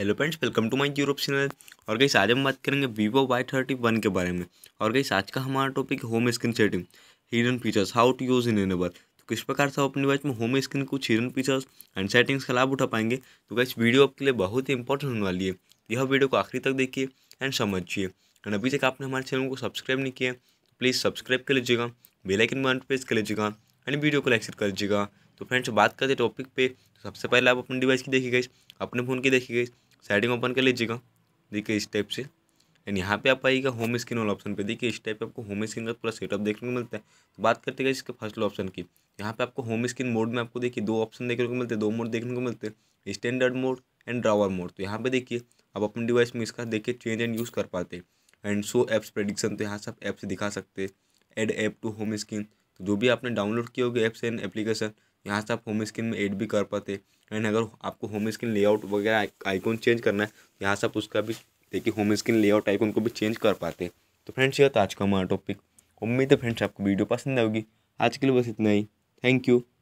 hello friends welcome to my Europe channel और गई आज हम बात करेंगे वीवो वाई थर्टी वन के बारे में और गई आज का हमारा topic home screen setting hidden features how to use in enable तो किस प्रकार से आप अपनी वॉच में होम स्क्रीन कुछ हिडन फीचर्स एंड सेटिंग्स का लाभ उठा पाएंगे तो गई वीडियो आपके लिए बहुत ही इंपॉर्टेंट होने वाली है यह वीडियो को आखिरी तक देखिए एंड समझिए एंड अभी तक आपने हमारे चैनल को सब्सक्राइब नहीं किया तो प्लीज़ सब्सक्राइब कर लीजिएगा बेलाइकन बन प्रेस कर लीजिएगा एंड वीडियो को लाइक शेयर कर लीजिएगा तो फ्रेंड्स बात करते टॉपिक पे तो सबसे पहले आप अपने डिवाइस की देखिए गई अपने फ़ोन की देखिए गई सेटिंग ओपन कर लीजिएगा देखिए इस टाइप से एंड यहाँ पे आप आइएगा होम स्क्रीन वाला ऑप्शन पे देखिए इस टाइप पे आपको होम स्क्रीन का पूरा सेटअप देखने को मिलता है तो बात करते हैं इसके फर्स्ट ऑप्शन की यहाँ पे आपको होम स्क्रीन मोड में आपको देखिए दो ऑप्शन देखने को मिलते हैं दो मोड देखने को मिलते हैं standard mode and drawer mode तो यहाँ पे देखिए आप अपने डिवाइस में इसका देखिए चेंज एंड यूज़ कर पाते हैं एंड शो एप्स प्रडिक्शन तो यहाँ से आप ऐप्स दिखा सकते हैं add app to home screen तो जो भी आपने डाउनलोड किए होगी ऐप्स एंड एप्लीकेशन यहाँ से आप होम स्क्रीन में एड भी कर पाते हैं एंड अगर आपको होम स्क्रीन लेआउट वगैरह आइकॉन चेंज करना है यहाँ से आप उसका भी देखिए होम स्क्रीन लेआउट आइकॉन को भी चेंज कर पाते तो फ्रेंड्स यह आज का हमारा टॉपिक उम्मीद है फ्रेंड्स आपको वीडियो पसंद आएगी आज के लिए बस इतना ही थैंक यू